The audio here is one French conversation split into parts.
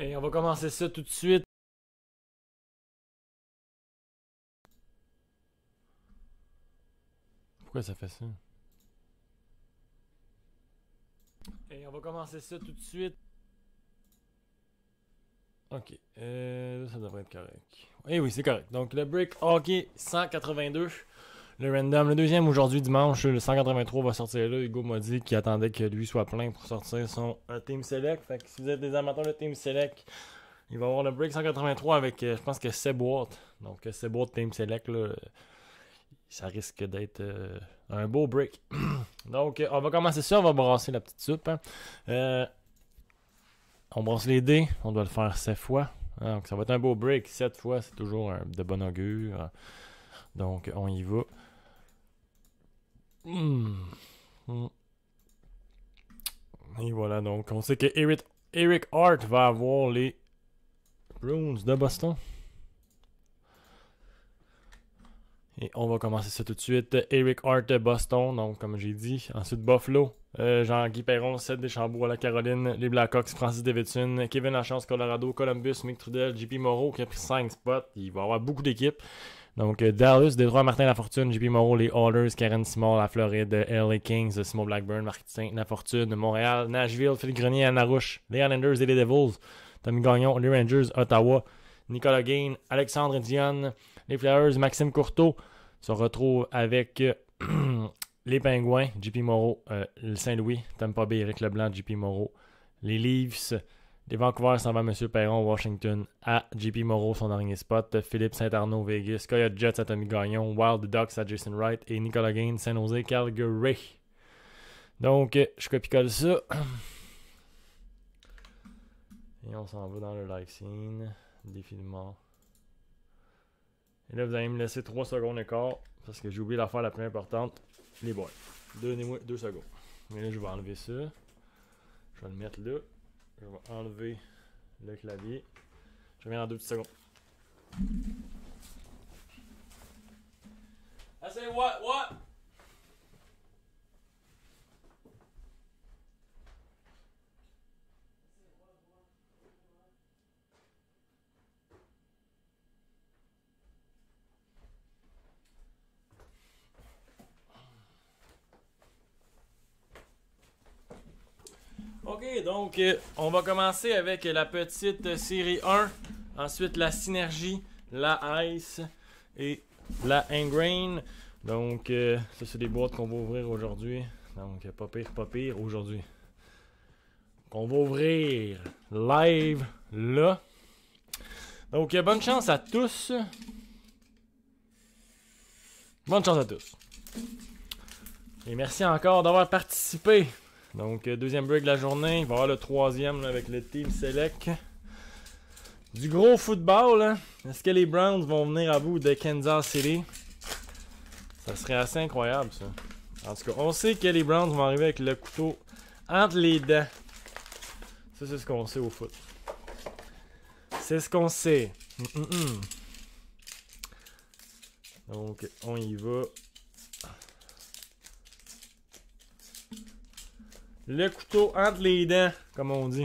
Et on va commencer ça tout de suite. Pourquoi ça fait ça? Et on va commencer ça tout de suite. Ok, euh, ça devrait être correct. Eh oui, c'est correct. Donc le Brick Hockey 182 le random. Le deuxième aujourd'hui, dimanche, le 183 va sortir là. Hugo m'a dit qu'il attendait que lui soit plein pour sortir son euh, Team Select. Fait que si vous êtes des amateurs de Team Select, il va avoir le break 183 avec, euh, je pense que c'est boîtes. Donc, c'est euh, boîtes Team Select, là, ça risque d'être un beau break. Donc, on va commencer ça. On va brasser la petite soupe. Hein. on brasse les dés. On doit le faire 7 fois. donc, ça va être un beau break. 7 fois, c'est toujours de bon augure. Donc, on y va. Hmm. Hmm. Et voilà donc, on sait que Eric, Eric Hart va avoir les Bruins de Boston. Et on va commencer ça tout de suite. Eric Hart de Boston, donc comme j'ai dit. Ensuite Buffalo. Euh, Jean-Guy Perron, Seth Deschambault à la Caroline, les Blackhawks, Francis Davidson, Kevin Lachance, Colorado, Columbus, Mick Trudel, JP Moreau qui a pris 5 spots. Il va y avoir beaucoup d'équipes. Donc, euh, Dallas, Détroit, Martin La Fortune, JP Moreau, les Oilers, Karen Small, la Floride, LA Kings, Small Blackburn, Martin Fortune, Montréal, Nashville, Phil Grenier, Anna Rouche, les Islanders et les Devils, Tommy Gagnon, les Rangers, Ottawa, Nicolas Gain, Alexandre Dionne, les Flyers, Maxime Courteau se retrouve avec euh, les Pingouins, JP Moreau, euh, Saint-Louis, Tom Bay, Eric Leblanc, JP Moreau, les Leafs, les Vancouver s'en va à M. Perron, Washington à JP Moreau, son dernier spot. Philippe Saint-Arnaud, Vegas. Coyote Jets à Tommy Gagnon. Wild Ducks à Jason Wright. Et Nicolas Gaines, saint Jose, Calgary. Donc, euh, je copie-colle ça. Et on s'en va dans le live scene. Défilement Et là, vous allez me laisser 3 secondes encore Parce que j'ai oublié l'affaire la plus importante. Les boys. Donnez-moi 2 secondes. Mais là, je vais enlever ça. Je vais le mettre là. Je vais enlever le clavier. Je reviens dans deux petites secondes. I say what, what? donc euh, on va commencer avec la petite série 1, ensuite la synergie, la ice et la ingrain. Donc euh, ça c'est des boîtes qu'on va ouvrir aujourd'hui. Donc pas pire, pas pire aujourd'hui. Qu'on va ouvrir live là. Donc euh, bonne chance à tous. Bonne chance à tous. Et merci encore d'avoir participé. Donc, euh, deuxième break de la journée. Il va y avoir le troisième avec le team select. Du gros football. là hein. Est-ce que les Browns vont venir à bout de Kansas City? Ça serait assez incroyable, ça. En tout cas, on sait que les Browns vont arriver avec le couteau entre les dents. Ça, c'est ce qu'on sait au foot. C'est ce qu'on sait. Donc, on y va. Le couteau entre les dents, comme on dit.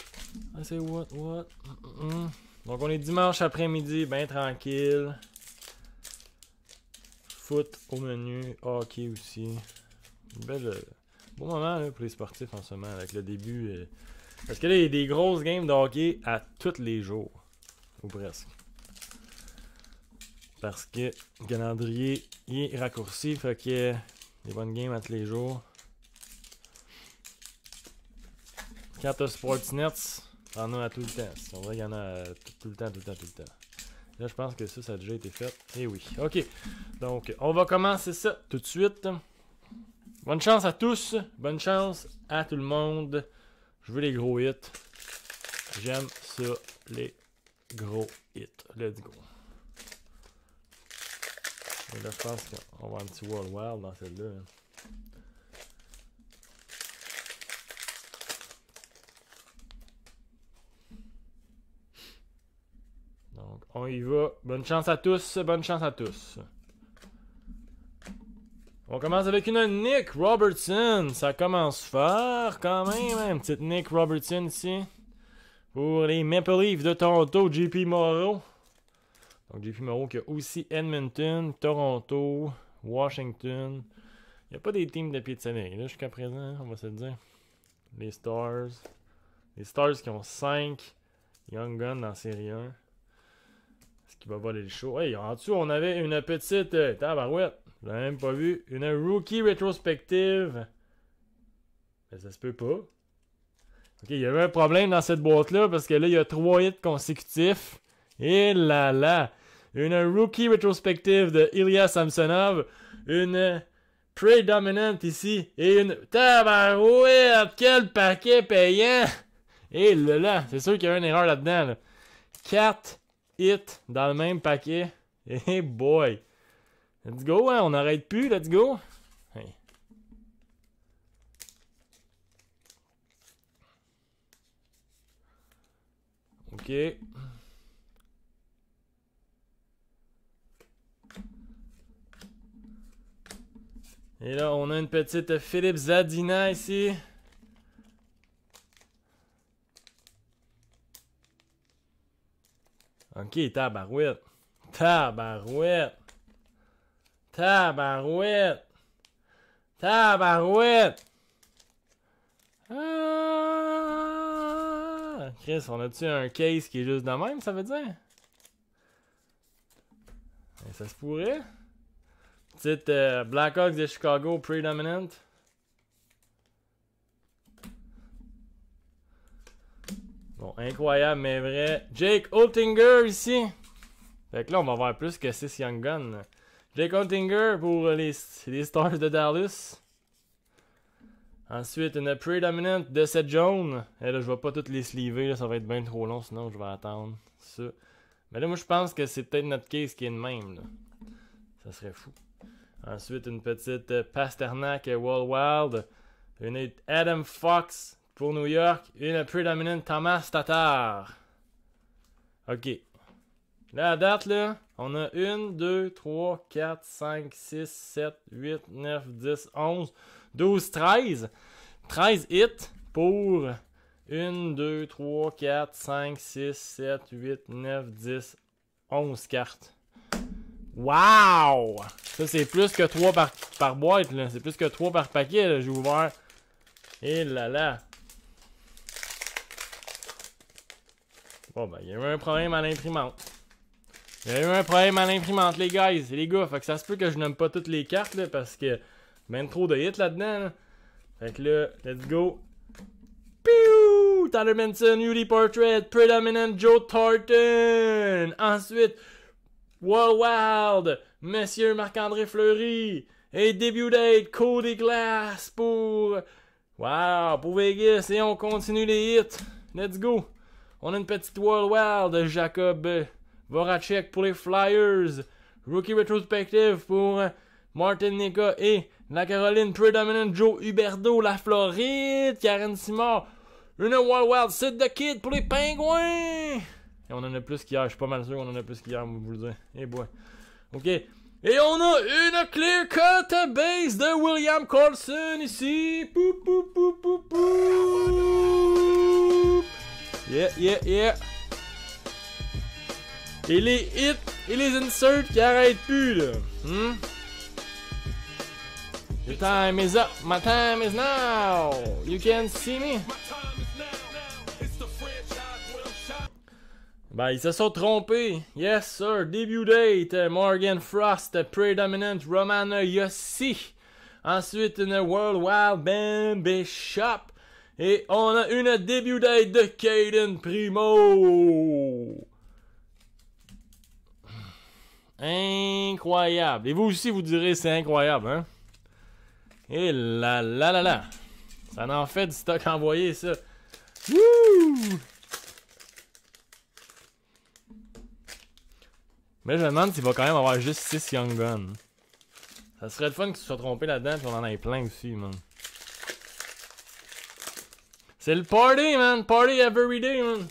I ah, say what, what? Donc on est dimanche après-midi, bien tranquille. Foot au menu, hockey aussi. Belle, euh, beau moment pour les sportifs en ce moment avec le début. Euh, parce que là, il y a des grosses games de hockey à tous les jours. Ou presque. Parce que le calendrier est raccourci, fait que y euh, des bonnes games à tous les jours. Quand t'as Sportsnet, t'en as à tout le temps. C'est vrai qu'il y en a euh, tout le temps, tout le temps, tout le temps. Là, je pense que ça, ça a déjà été fait. Et eh oui. OK. Donc, on va commencer ça tout de suite. Bonne chance à tous. Bonne chance à tout le monde. Je veux les gros hits. J'aime ça, les gros hits. Let's go. Et là, qu'on va un petit World Wild dans celle-là. Hein. Donc, on y va. Bonne chance à tous. Bonne chance à tous. On commence avec une Nick Robertson. Ça commence fort quand même. Hein, une petite Nick Robertson ici. Pour les Maple Leafs de Toronto, JP Morrow. Donc JP Moreau qui a aussi Edmonton, Toronto, Washington. Il n'y a pas des teams de pied de là jusqu'à présent, on va se dire. Les Stars. Les Stars qui ont 5 Young Guns dans série 1. Est-ce qu'il va voler le show? Hey, en dessous, on avait une petite euh, tabarouette. Je même pas vu. Une rookie retrospective Mais ça se peut pas. Ok, il y avait un problème dans cette boîte-là parce que là, il y a trois hits consécutifs. Et là là! une rookie retrospective de Ilya Samsonov, une predominant ici et une tabarouette, quel paquet payant! Et là, là c'est sûr qu'il y a une erreur là-dedans. Là. 4 hits dans le même paquet. Et boy! Let's go, hein? on n'arrête plus, let's go! Ok. Et là, on a une petite Philippe Zadina ici. Ok, tabarouette. Tabarouette. Tabarouette. Tabarouette. Ah! Chris, on a-tu un case qui est juste de même, ça veut dire? Eh, ça se pourrait. Petite euh, Blackhawks de Chicago predominant. Bon, incroyable, mais vrai. Jake Oettinger ici. Fait que là, on va voir plus que 6 Young Gun. Jake Oettinger pour les, Stars de Dallas. Ensuite, une predominant de cette jaune. Et eh, là, je vais pas toutes les sliver, là, ça va être bien trop long, sinon je vais attendre ça. Mais là, moi, je pense que c'est peut-être notre case qui est de même. Ça serait fou. Ensuite, une petite Pasternak et World. Wild. Une Adam Fox pour New York. Une Predominant Thomas Tatar. OK. La date, là, on a 1, 2, 3, 4, 5, 6, 7, 8, 9, 10, 11, 12, 13. 13 hits pour 1, 2, 3, 4, 5, 6, 7, 8, 9, 10, 11 cartes. Wow! Ça, c'est plus que 3 par, boîte, là. C'est plus que 3 par paquet, là, J'ai ouvert. Et eh là là. Bon, ben, il y a eu un problème à l'imprimante. Il y a eu un problème à l'imprimante, les gars, les gars. Fait que ça se peut que je n'aime pas toutes les cartes, là, parce que même trop de hits là-dedans. Là. Fait que là, let's go. Piu! Tyler Benson, UD Portrait, Predominant Joe Tartan. Ensuite, World Wild, Monsieur Marc-André Fleury et début date Cody Glass pour Wow, pour Vegas et on continue les hits. Let's go. On a une petite World Wild Jacob Voracek pour les Flyers. Rookie Retrospective pour Martin Nika et la Caroline Predominant Joe Huberdo, la Floride, Karen Simard. Une World Wild, Sid de Kid pour les Pingouins on en a plus qu'hier. Je suis pas mal sûr qu'on en a plus qu'hier, vous le dire. Et eh boy. OK. Et on a une clear cut base de William Carlson ici. Pou, pou, pou, pou, pou. Yeah, yeah, yeah. Il est hit, il est insert, qui arrêtent plus, là. Hmm? The time is up. My time is now. You can see me. Ben, ils se sont trompés. Yes, sir. Debut date, euh, Morgan Frost, euh, Predominant Roman Yossi. Ensuite, une World Wild Bambi Bishop. Et on a une début date de Caden Primo. Incroyable. Et vous aussi, vous direz c'est incroyable, hein? Et là, là, là, là. Ça en fait du stock envoyé, ça. Wouh! Mais je me demande s'il va quand même avoir juste 6 Young Guns. Ça serait le fun qu'il se soit trompé là-dedans, puis on en ait plein aussi, man. C'est le party, man! Party every day, man!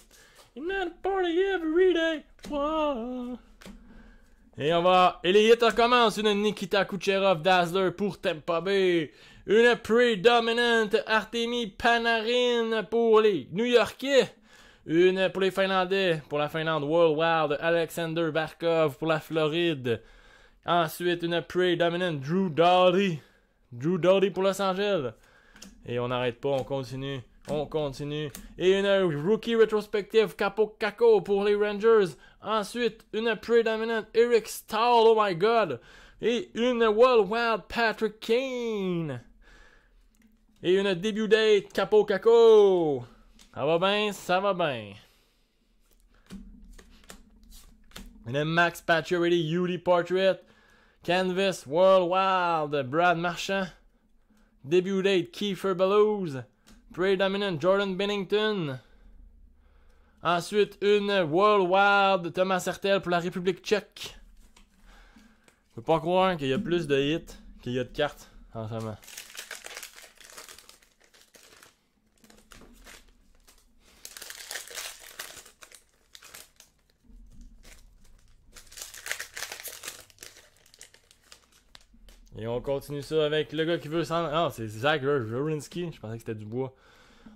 It's not a party every day! Et on va... Et les hits recommencent! Une Nikita Kucherov Dazzler pour Tempa Bay! Une Prédominante Artemi Panarin pour les New-Yorkais! Une pour les Finlandais, pour la Finlande, World Wild, Alexander Barkov pour la Floride. Ensuite, une prédominante, Drew Doughty. Drew Doughty pour Los Angeles. Et on n'arrête pas, on continue. On continue. Et une rookie rétrospective Capo Caco pour les Rangers. Ensuite, une prédominante, Eric Stahl, oh my god. Et une World Wild Patrick Kane. Et une debut date Capo Caco. Ça va bien, ça va bien. Le Max Pacioretty Yuli Portrait. Canvas World Wild Brad Marchand. Debut date Kiefer Bellows. Predominant Jordan Bennington. Ensuite, une World Wild Thomas Hertel pour la République tchèque. Je peux pas croire qu'il y a plus de hits qu'il y a de cartes en Et on continue ça avec le gars qui veut s'en. Ah, c'est Zach Jorinski. Je pensais que c'était Dubois.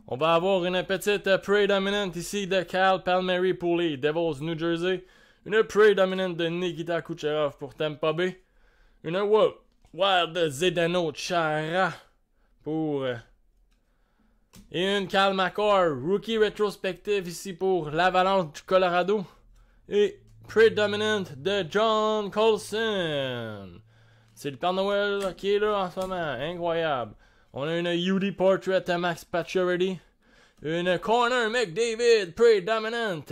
On va avoir une petite euh, prédominante ici de Cal Palmieri pour les Devils New Jersey. Une prédominante de Nikita Kucherov pour Tampa Bay. Une Wild Chara pour. Euh, et une Cal McCarr, rookie rétrospective ici pour l'Avalanche du Colorado. Et predominant de John Colson. C'est le Père Noël qui est là en ce moment. Incroyable. On a une UD Portrait à Max Pacioretty. Une Corner McDavid Predominant.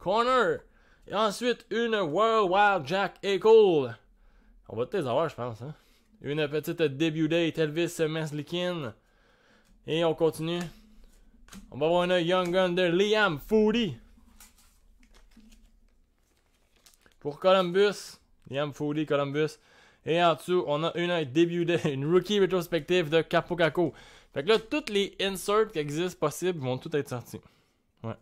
Corner. Et ensuite, une World Wild Jack Echo. On va peut-être avoir, je pense. Hein. Une petite debut Day, Elvis Meslikin. Et on continue. On va avoir une Young Gun de Liam Foodie. Pour Columbus. Liam Foodie, Columbus. Et en dessous, on a une, début de, une rookie retrospective de Capo Fait que là, toutes les inserts qui existent possibles vont toutes être sortis. Ouais.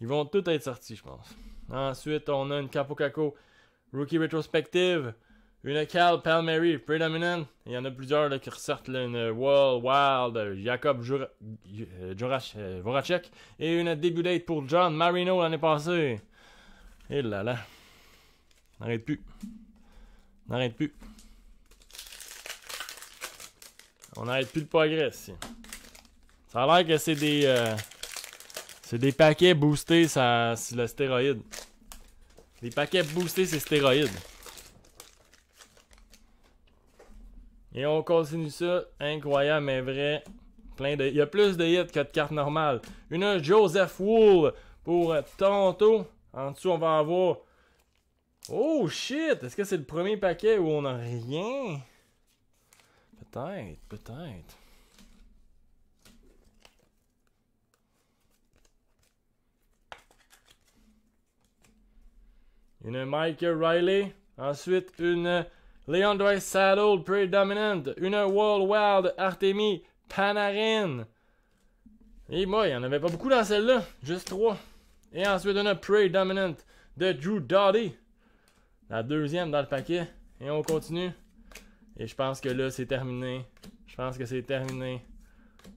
Ils vont toutes être sortis, je pense. Ensuite, on a une Capo rookie retrospective. Une Cal Palmieri Predominant. Il y en a plusieurs qui ressortent. une Wall Wild, Jacob euh, euh, Et une début date pour John Marino l'année passée. Et là là. N'arrête plus. On n'arrête plus. On n'arrête plus de progrès ici. Ça a l'air que c'est des. Euh, c'est des paquets boostés ça, c'est le stéroïde. Des paquets boostés, c'est stéroïde Et on continue ça. Incroyable mais vrai. Plein de... Il y a plus de hits que de cartes normales. Une Joseph Wool pour Toronto, En dessous, on va avoir Oh shit! Est-ce que c'est le premier paquet où on a rien? Peut-être, peut-être. Une Mike Riley. Ensuite, une Leandre Saddle Predominant. Une World Wild Artemis Panarin. Et moi, il n'y en avait pas beaucoup dans celle-là. Juste trois. Et ensuite, une Predominant de Drew Doddy. La deuxième dans le paquet. Et on continue. Et je pense que là, c'est terminé. Je pense que c'est terminé.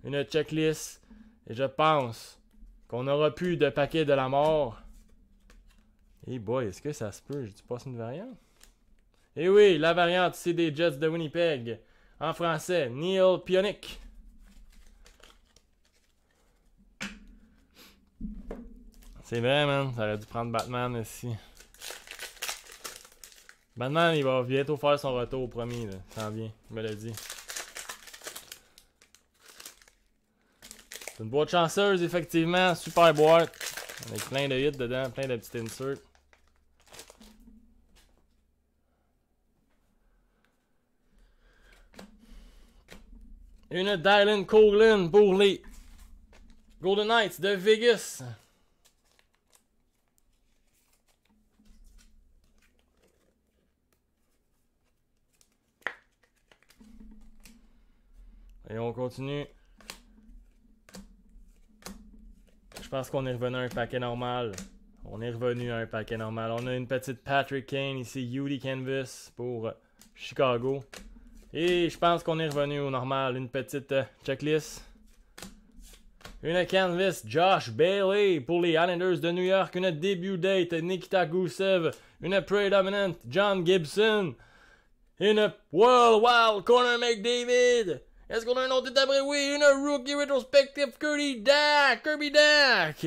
Une checklist. Et je pense qu'on n'aura plus de paquet de la mort. Et hey boy, est-ce que ça se peut? Je dis pas une variante. Et eh oui, la variante, c'est des Jets de Winnipeg. En français, Neil Pionic. C'est vrai, man. Ça aurait dû prendre Batman aussi. Batman, il va bientôt faire son retour, au premier. T'en vient, il me l'a dit. C'est une boîte chanceuse, effectivement. Super boîte. Avec plein de hits dedans, plein de petits inserts. Une Dylan Coughlin pour les Golden Knights de Vegas. Et on continue. Je pense qu'on est revenu à un paquet normal. On est revenu à un paquet normal. On a une petite Patrick Kane ici, UD Canvas pour euh, Chicago. Et je pense qu'on est revenu au normal. Une petite euh, checklist. Une canvas Josh Bailey pour les Islanders de New York. Une Debut date Nikita Gusev. Une predominant John Gibson. Une World Wild Corner McDavid. Est-ce qu'on a un autre d'après? Oui, une rookie retrospective Kirby Dak! Kirby Dak!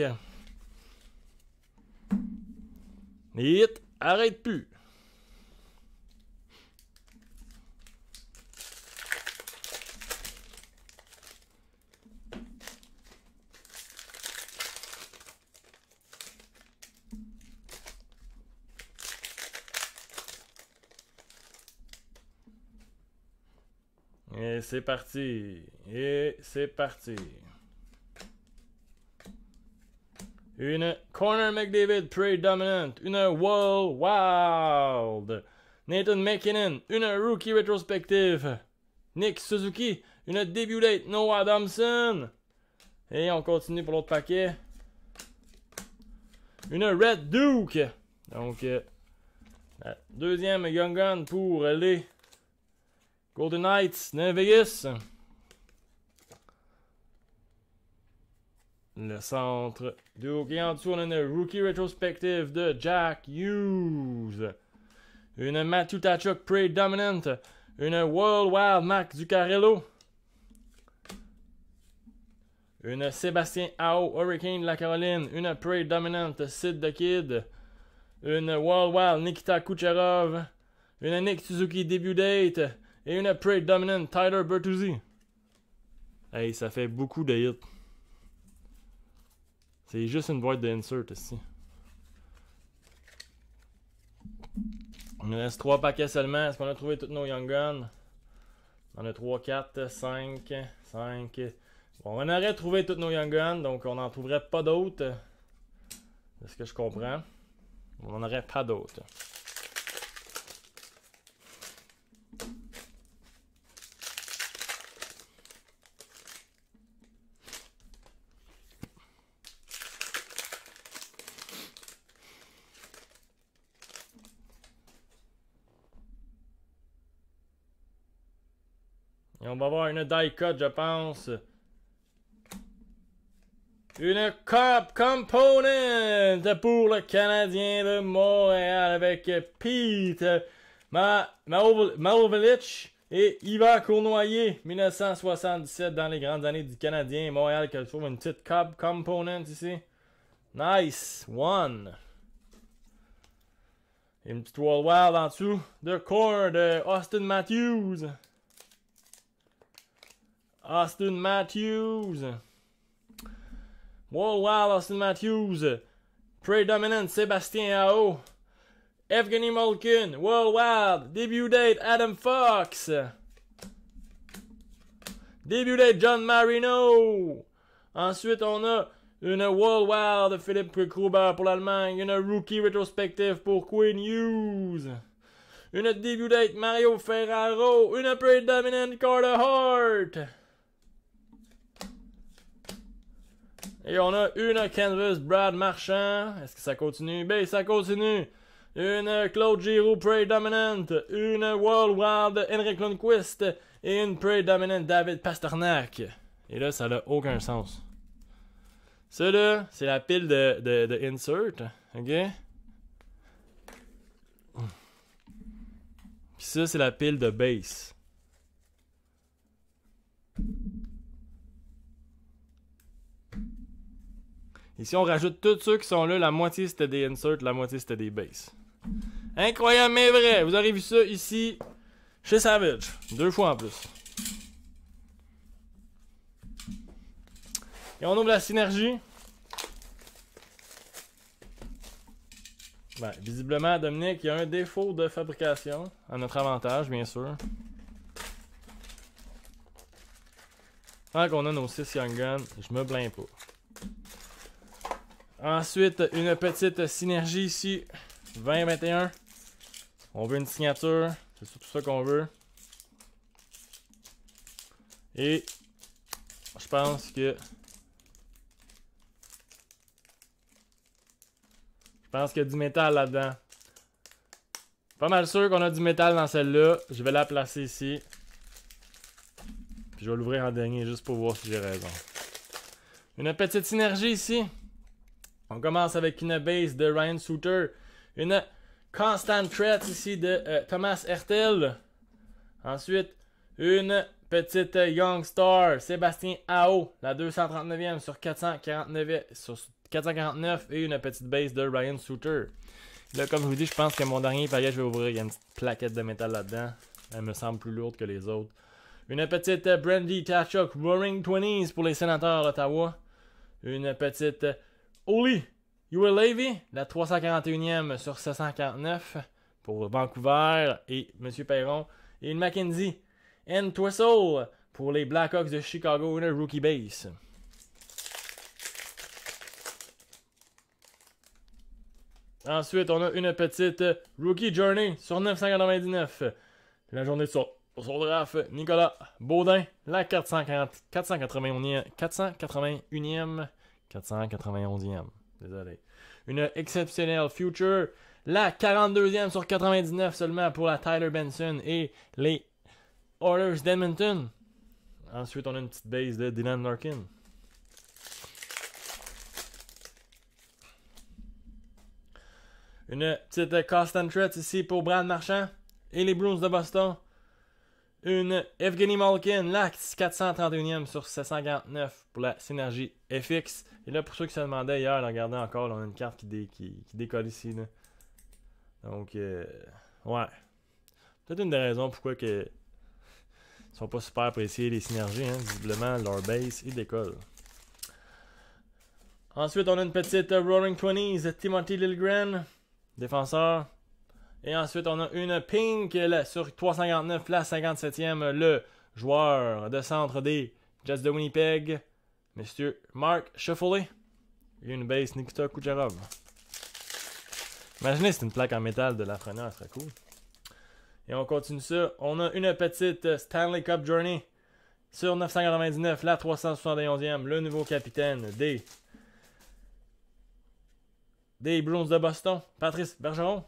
Nit, arrête plus! Et c'est parti. Et c'est parti. Une corner McDavid dominant. Une wall wild. Nathan McKinnon. Une rookie Retrospective. Nick Suzuki. Une Debut late. Noah Thompson. Et on continue pour l'autre paquet. Une Red Duke. Donc, euh, deuxième Young Gun pour les Golden Knights de Le centre du hockey en dessous, on a une rookie retrospective de Jack Hughes. Une Matthew Tachuk pre-dominant. Une World Wild Mac Ducarello. Une Sébastien Ao Hurricane de la Caroline. Une pre-dominant, Sid the Kid. Une World Wild Nikita Kucherov. Une Nick Suzuki Debut Date et une Prey Dominant, Tyler Bertuzzi. Hey, ça fait beaucoup de hits. C'est juste une boîte d'insert ici. Il nous reste 3 paquets seulement. Est-ce qu'on a trouvé toutes nos Young Guns? On a 3, 4, 5, 5. Bon, on aurait trouvé toutes nos Young Guns, donc on n'en trouverait pas d'autres. est ce que je comprends. On n'en aurait pas d'autres. on va voir une die cut, je pense. Une Cup Component pour le Canadien de Montréal avec Pete Maovelich et Yvan Cournoyer, 1977 dans les grandes années du Canadien. Montréal qui trouve une petite cop Component ici. Nice one. une petite World Wild en dessous. De corps de Austin Matthews. Austin Matthews. World Wild Austin Matthews. Predominant Sébastien Ao. Evgeny Malkin, Wild, debut date Adam Fox, debut date John Marino. Ensuite, on a une World de Philippe Kruber pour l'Allemagne, une rookie Retrospective pour Queen Hughes, une debut date Mario Ferraro, une predominant Carter Hart. Et on a une Canvas Brad Marchand. Est-ce que ça continue? Ben, ça continue. Une Claude Giroux Dominant Une World Wild Henrik Lundqvist. Et une Dominant, David Pasternak. Et là, ça n'a aucun sens. Ça là, c'est la pile de, de, de insert. OK? Puis ça, c'est la pile de base. Ici, on rajoute tous ceux qui sont là, la moitié c'était des inserts, la moitié c'était des bases. Incroyable mais vrai. Vous avez vu ça ici chez Savage. Deux fois en plus. Et on ouvre la synergie. Ben, visiblement, Dominique, il y a un défaut de fabrication. À notre avantage, bien sûr. Tant qu'on a nos 6 Young Guns, je me plains pas. Ensuite, une petite synergie ici. 20-21. On veut une signature. C'est surtout ça qu'on veut. Et je pense que. Je pense qu'il y a du métal là-dedans. Pas mal sûr qu'on a du métal dans celle-là. Je vais la placer ici. Puis je vais l'ouvrir en dernier juste pour voir si j'ai raison. Une petite synergie ici. On commence avec une base de Ryan Souter. Une constant threat ici de euh, Thomas Hertel. Ensuite, une petite Young Star, Sébastien Ao, la 239e sur 449, et une petite base de Ryan Souter. Là, comme je vous dis, je pense que mon dernier paillet, je vais ouvrir, il y a une petite plaquette de métal là-dedans. Elle me semble plus lourde que les autres. Une petite Brandy Tachuk Roaring 20s pour les sénateurs d'Ottawa. Une petite Oli Levy, la 341e sur 749 pour Vancouver et M. Perron. Et Mackenzie and Twistle pour les Blackhawks de Chicago, une rookie base. Ensuite, on a une petite Rookie Journey sur 999. La journée de son, draft, Nicolas Baudin, la 480, 481e 491e. Désolé. Une exceptionnelle Future. La 42e sur 99 seulement pour la Tyler Benson et les Orders d'Edmonton. Ensuite, on a une petite base de Dylan Larkin. Une petite cost and ici pour Brad Marchand et les Bruins de Boston une Evgeny Malkin, l'Axe 431e sur 749 pour la Synergie FX. Et là, pour ceux qui se demandaient hier, regardez encore, on a une carte qui, décolle ici. Donc, euh, ouais. Peut-être une des raisons pourquoi que ils sont pas super appréciés les synergies. Hein. Visiblement, leur base, ils décollent. Ensuite, on a une petite Roaring Twenties, Timothy Lilgren, défenseur. Et ensuite, on a une pink sur 359, la 57e, le joueur de centre des Jets de Winnipeg, Monsieur Mark Shuffley. Une base Nikita Kucherov. Imaginez, c'est une plaque en métal de la ça serait cool. Et on continue ça. On a une petite Stanley Cup Journey sur 999, la 371e, e, le nouveau capitaine des, des Bruins de Boston, Patrice Bergeron.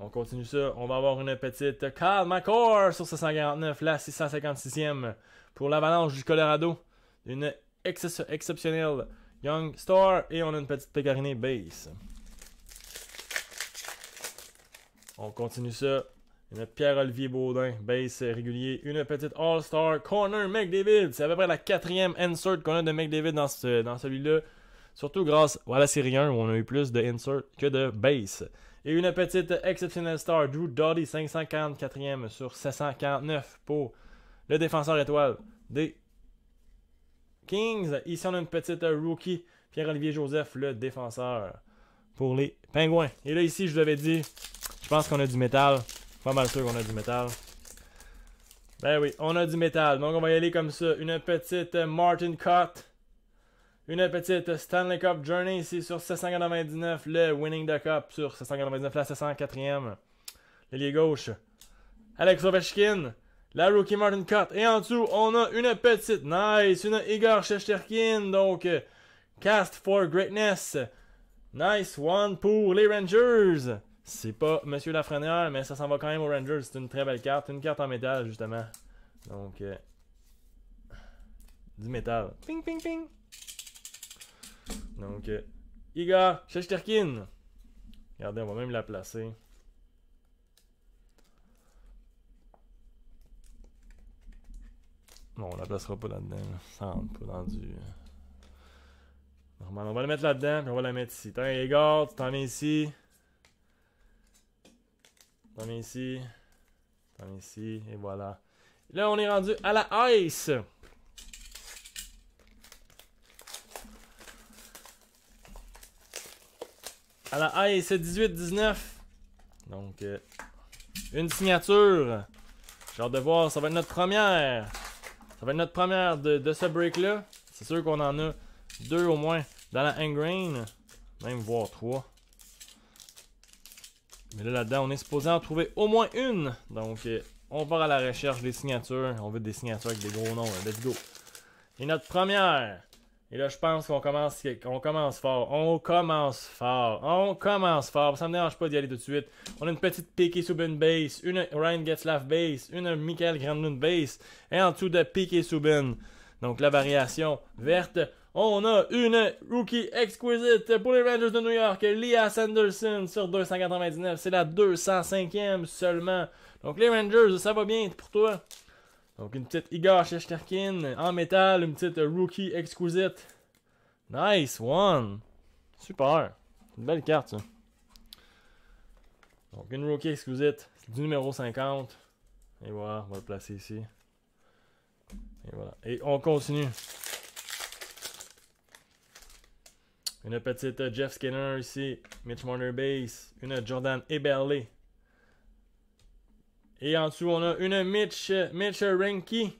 On continue ça. On va avoir une petite Kyle core sur 649 la 656e pour l'Avalanche du Colorado. Une exceptionnelle Young Star et on a une petite pécarinée base. On continue ça. Une Pierre-Olivier Baudin, base régulier. Une petite All-Star Corner McDavid. C'est à peu près la quatrième insert qu'on a de McDavid dans, ce, dans celui-là. Surtout grâce à la série 1 où on a eu plus de insert que de base. Et une petite exceptionnelle star, Drew Doughty, 544e sur 749 pour le défenseur étoile des Kings. Ici, on a une petite rookie, Pierre-Olivier Joseph, le défenseur pour les Pingouins. Et là, ici, je vous avais dit, je pense qu'on a du métal. Pas mal sûr qu'on a du métal. Ben oui, on a du métal. Donc, on va y aller comme ça. Une petite Martin Cott, une petite Stanley Cup Journey ici sur 799, le Winning the Cup sur 799, la 704e. L'ailier gauche, Alex Ovechkin, la rookie Martin Cut Et en dessous, on a une petite, nice, une Igor Shesterkin, donc Cast for Greatness. Nice one pour les Rangers. C'est pas Monsieur Lafrenière, mais ça s'en va quand même aux Rangers. C'est une très belle carte, une carte en métal justement. Donc, euh, du métal. Ping, ping, ping. Donc, euh, Igor! cherche Terkin! Regardez, on va même la placer. Non, on la placera pas là-dedans. Ça rentre pas dans du. Euh, normal, on va la mettre là-dedans, puis on va la mettre ici. Tiens, Igor, tu t'en mets ici. T'en mets ici. T'en mets ici. Et voilà. Là, on est rendu à la ice. à la haie, c'est 18-19. Donc, euh, une signature. Genre de voir, ça va être notre première. Ça va être notre première de, ce break-là. C'est sûr qu'on en a deux au moins dans la Engrain. Même voir trois. Mais là, dedans on est supposé en trouver au moins une. Donc, euh, on part à la recherche des signatures. On veut des signatures avec des gros noms. Let's go. Et notre première. Et là, je pense qu'on commence, commence fort. On commence fort. On commence fort. Ça me dérange pas d'y aller tout de suite. On a une petite Piqué Subin base, une Ryan Getzlaff base, une Michael Grandlund base, et en dessous de Piqué Subin, Donc la variation verte. On a une rookie exquisite pour les Rangers de New York, Leah Sanderson sur 299. C'est la 205e seulement. Donc les Rangers, ça va bien pour toi. Donc une petite Igor en métal, une petite Rookie Exquisite. Nice one! Super! Une belle carte ça. Donc une Rookie Exquisite, du numéro 50. Et voilà, on va le placer ici. Et voilà. Et on continue. Une petite Jeff Skinner ici, Mitch Marner Base, une Jordan Eberle, et en dessous, on a une Mitch, Mitch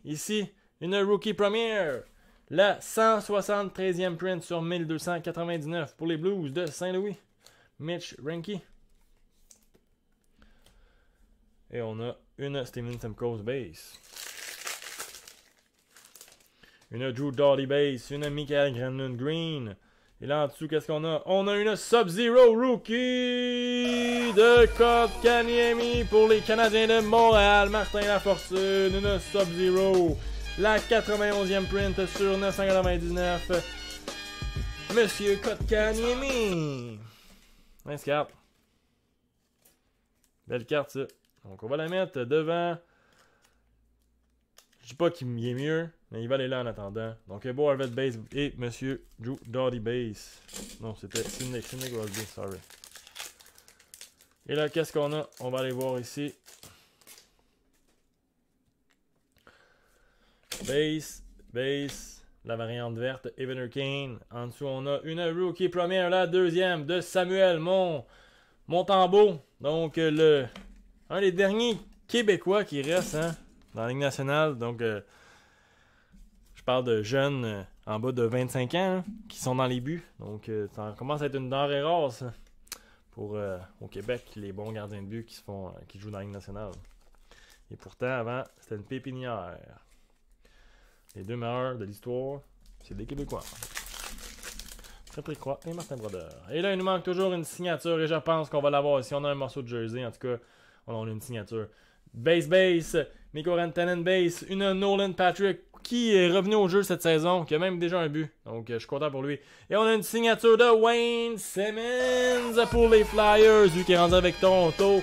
ici, une rookie première. La 173e print sur 1299 pour les Blues de Saint-Louis. Mitch Renke. Et on a une Steven Simcoe's base. Une Drew Doughty base. Une Michael Granlund Green. Et là, en dessous, qu'est-ce qu'on a? On a une Sub-Zero Rookie de Cobb pour les Canadiens de Montréal. Martin Lafortune, une Sub-Zero. La 91e print sur 999. Monsieur Kotkaniemi. Nice carte. Belle carte, ça. Donc, on va la mettre devant. Je dis pas qu'il est mieux. Mais il va aller là en attendant. Donc, beau Harvard Base et Monsieur Drew Doughty Base. Non, c'était Sidney, Sidney Crosby, sorry. Et là, qu'est-ce qu'on a? On va aller voir ici. Base, base, la variante verte, Evener Kane. En dessous, on a une rookie première, la deuxième de Samuel Mont, Montambeau. Donc, euh, le, un des derniers Québécois qui reste hein, dans la Ligue nationale. Donc, euh, parle de jeunes euh, en bas de 25 ans hein, qui sont dans les buts. Donc, euh, ça commence à être une denrée rare, ça, pour euh, au Québec, les bons gardiens de but qui, se font, qui jouent dans la Ligue nationale. Et pourtant, avant, c'était une pépinière. Les deux meilleurs de l'histoire, c'est des Québécois. Patrick Croix et Martin Brodeur. Et là, il nous manque toujours une signature et je pense qu'on va l'avoir. Si on a un morceau de jersey, en tout cas, on a une signature. Base Base, Miko Rantanen Base, une Nolan Patrick qui est revenu au jeu cette saison, qui a même déjà un but. Donc, euh, je suis content pour lui. Et on a une signature de Wayne Simmons pour les Flyers, lui qui est rendu avec Toronto.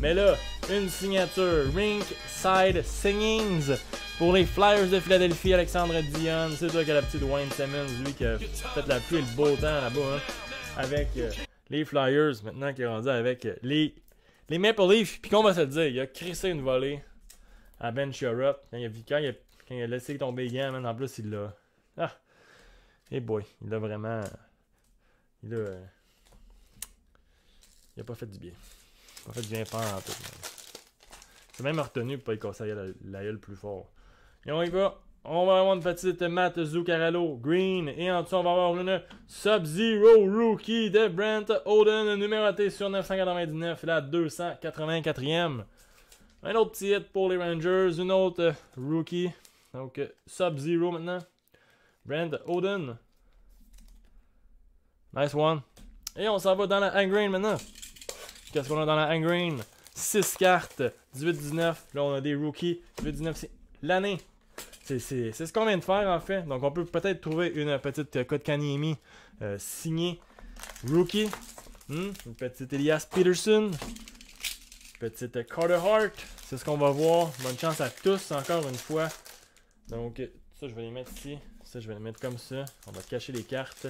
Mais là, une signature. Rink Side Singings pour les Flyers de Philadelphie, Alexandre Dion. C'est toi qui as la petite Wayne Simmons, lui qui a fait la pluie et le beau temps là-bas, hein, avec euh, les Flyers, maintenant qui est rendu avec euh, les, les Maple Leafs. Puis qu'on va se le dire, il a crissé une volée à Ben Sherrod. Quand il a, quand il a quand il a laissé tomber Yann, man, en plus, il l'a. Ah! Et boy, il a vraiment. Il a. Euh, il a pas fait du bien. Il a pas fait du bien en tout. J'ai même retenu pour pas y casser la, le plus fort. Et on y va. On va avoir une petite Matt Zuccarello Green. Et en dessous, on va avoir une Sub-Zero Rookie de Brent Oden, numéroté sur 999, la 284e. Un autre petit hit pour les Rangers. Une autre euh, rookie donc, euh, Sub-Zero maintenant. Brand Oden. Nice one. Et on s'en va dans la green maintenant. Qu'est-ce qu'on a dans la green 6 cartes. 18-19. Là, on a des rookies. 18-19, c'est l'année. C'est ce qu'on vient de faire en fait. Donc, on peut peut-être trouver une petite euh, Code euh, signée. Rookie. Hmm? Une petite Elias Peterson. petite euh, Carter Hart. C'est ce qu'on va voir. Bonne chance à tous encore une fois. Donc, ça, je vais les mettre ici. Ça, je vais les mettre comme ça. On va cacher les cartes.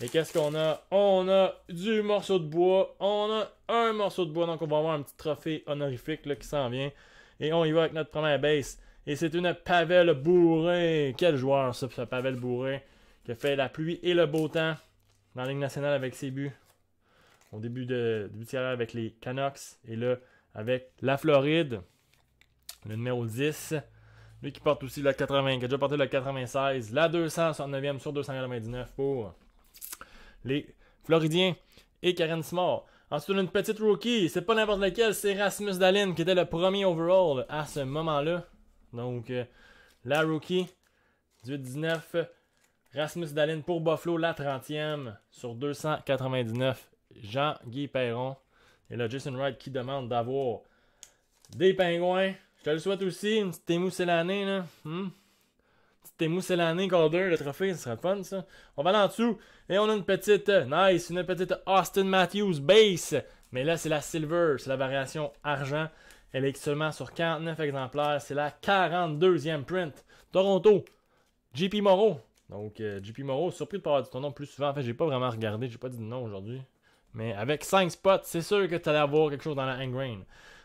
Et qu'est-ce qu'on a? On a du morceau de bois. On a un morceau de bois. Donc, on va avoir un petit trophée honorifique qui s'en vient. Et on y va avec notre première base. Et c'est une Pavel Bourré. Quel joueur, ça, Pavel Bourré. Qui a fait la pluie et le beau temps dans la Ligue nationale avec ses buts. Au début de, début de avec les Canucks. Et là, avec la Floride. Le numéro 10. Lui qui porte aussi la 80, qui a déjà porté la 96, la 269e sur 299 pour les Floridiens et Karen Small Ensuite, une petite rookie, c'est pas n'importe laquelle c'est Rasmus Dalin qui était le premier overall à ce moment-là. Donc, euh, la rookie, 18-19, Rasmus Dalin pour Buffalo, la 30e sur 299, Jean-Guy Perron. Et là, Jason Wright qui demande d'avoir des pingouins te le souhaite aussi, une petite émousse l'année, là. Hmm? Petite émousse l'année, le trophée, ce sera fun, ça. On va aller en dessous. Et on a une petite, euh, nice, une petite Austin Matthews base. Mais là, c'est la silver, c'est la variation argent. Elle est seulement sur 49 exemplaires. C'est la 42e print. Toronto, JP Moreau. Donc, euh, JP Moreau, surpris de pas avoir dit ton nom plus souvent. En fait, j'ai pas vraiment regardé, j'ai pas dit de nom aujourd'hui. Mais avec 5 spots, c'est sûr que tu allais avoir quelque chose dans la grain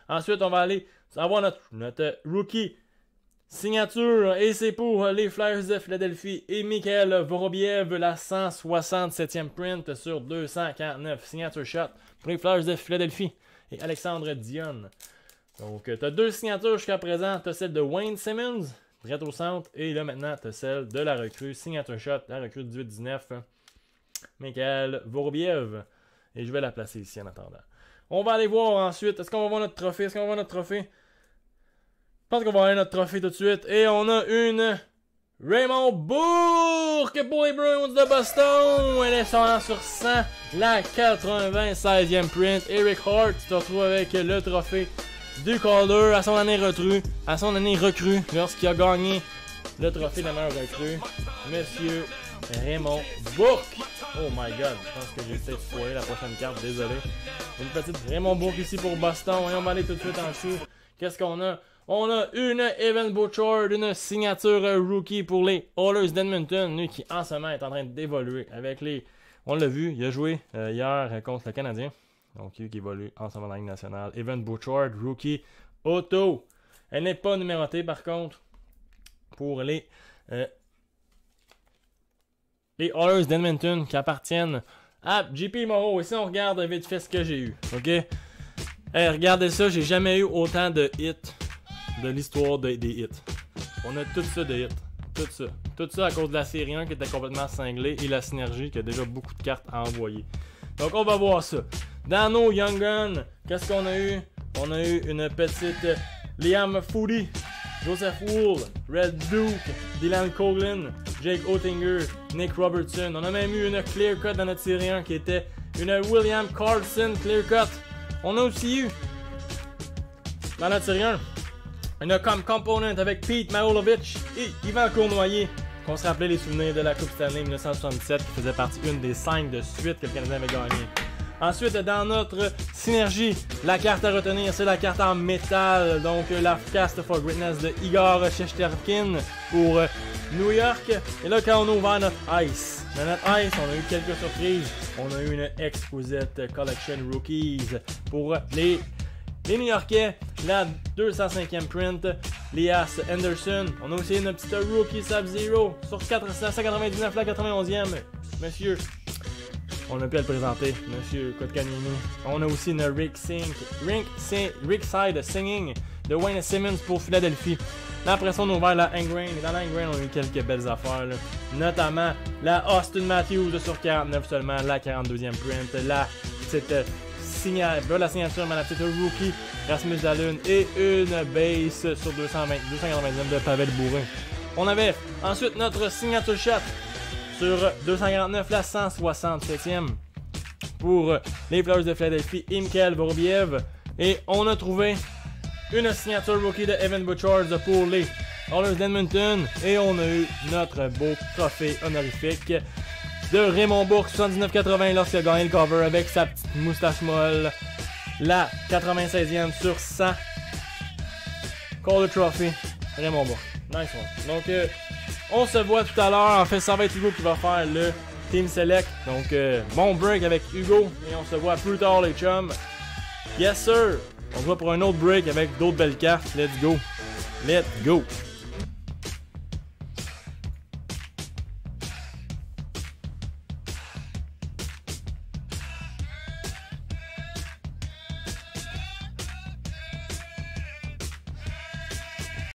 Ensuite, on va aller ça va notre, notre rookie signature et c'est pour les Flyers de Philadelphie et Michael Vorobiev, la 167e print sur 249 signature shot pour les Flyers de Philadelphie et Alexandre Dion. Donc, tu as deux signatures jusqu'à présent. Tu as celle de Wayne Simmons, direct au centre, et là maintenant, tu as celle de la recrue, signature shot, la recrue 18-19, Michael Vorobiev. Et je vais la placer ici en attendant. On va aller voir ensuite. Est-ce qu'on va voir notre trophée? Est-ce qu'on va voir notre trophée? Je pense qu'on va aller notre trophée tout de suite. Et on a une Raymond Bourque pour les Bruins de Boston. Elle est sur 100, la 96e print. Eric Hart se retrouve avec le trophée du Calder à son année recrue, à son année recrue lorsqu'il a gagné le trophée de la meilleure recrue. Monsieur Raymond Bourque. Oh my god, je pense que j'ai peut-être foiré la prochaine carte, désolé. Une petite Raymond Bourque ici pour Boston. Et on va aller tout de suite en dessous. Qu'est-ce qu'on a? On a une Evan Bouchard, une signature rookie pour les Oilers d'Edmonton, lui qui en ce moment est en train d'évoluer avec les. On l'a vu, il a joué euh, hier contre le Canadien. Donc, il évolue en ce moment dans la Ligue nationale. Evan Bouchard, rookie auto. Elle n'est pas numérotée par contre pour les. Euh, les Oilers d'Edmonton qui appartiennent à JP Moreau. si on regarde vite fait ce que j'ai eu. OK? Hey, eh, regardez ça, j'ai jamais eu autant de hits de l'histoire des, hits. On a tout ça de hits. Tout ça. Tout ça à cause de la série 1 qui était complètement cinglée et la synergie qui a déjà beaucoup de cartes à envoyer. Donc on va voir ça. Dans nos Young Guns, qu'est-ce qu'on a eu? On a eu une petite Liam Foodie, Joseph Wool, Red Duke, Dylan Coglin, Jake Oettinger, Nick Robertson. On a même eu une clear cut dans notre série 1 qui était une William Carlson clear cut. On a aussi eu dans notre série 1 on a comme component avec Pete Maulovich et Yvan Cournoyer. Qu'on se rappelait les souvenirs de la Coupe Stanley 1967, qui faisait partie une des cinq de suite que le Canadien avait gagné. Ensuite, dans notre synergie, la carte à retenir, c'est la carte en métal. Donc, la Cast for Greatness de Igor Shesterkin pour New York. Et là, quand on a ouvert notre Ice, dans notre Ice, on a eu quelques surprises. On a eu une Exposite Collection Rookies pour les les New Yorkais, la 205e print, Lias Anderson. On a aussi notre petite rookie Sub-Zero sur 499, la 91e. Monsieur, on a pu le présenter, Monsieur Kotkanini. On a aussi une Rick Sink, Rick, Sink, Rick Side Singing de Wayne Simmons pour Philadelphie. L'impression après ça, on a la Ingrain. Et dans la Ingrain, on a eu quelques belles affaires. Notamment la Austin Matthews sur 49 seulement, la 42e print, la petite la signature, de petite rookie Rasmus Dalun et une base sur 220, 299 de Pavel Bourrin. On avait ensuite notre signature shot sur 249, la 167e pour les players de Philadelphie et Mikhail Vorobiev. Et on a trouvé une signature rookie de Evan Butchard pour les Oilers d'Edmonton. Et on a eu notre beau trophée honorifique de Raymond Bourque 79-80 lorsqu'il a gagné le cover avec sa petite moustache molle. La 96e sur 100. Call the trophy. Raymond Bourque. Nice one. Donc, euh, on se voit tout à l'heure. En fait, ça va être Hugo qui va faire le Team Select. Donc, euh, bon break avec Hugo. Et on se voit plus tard, les chums. Yes, sir. On se voit pour un autre break avec d'autres belles cartes. Let's go. Let's go.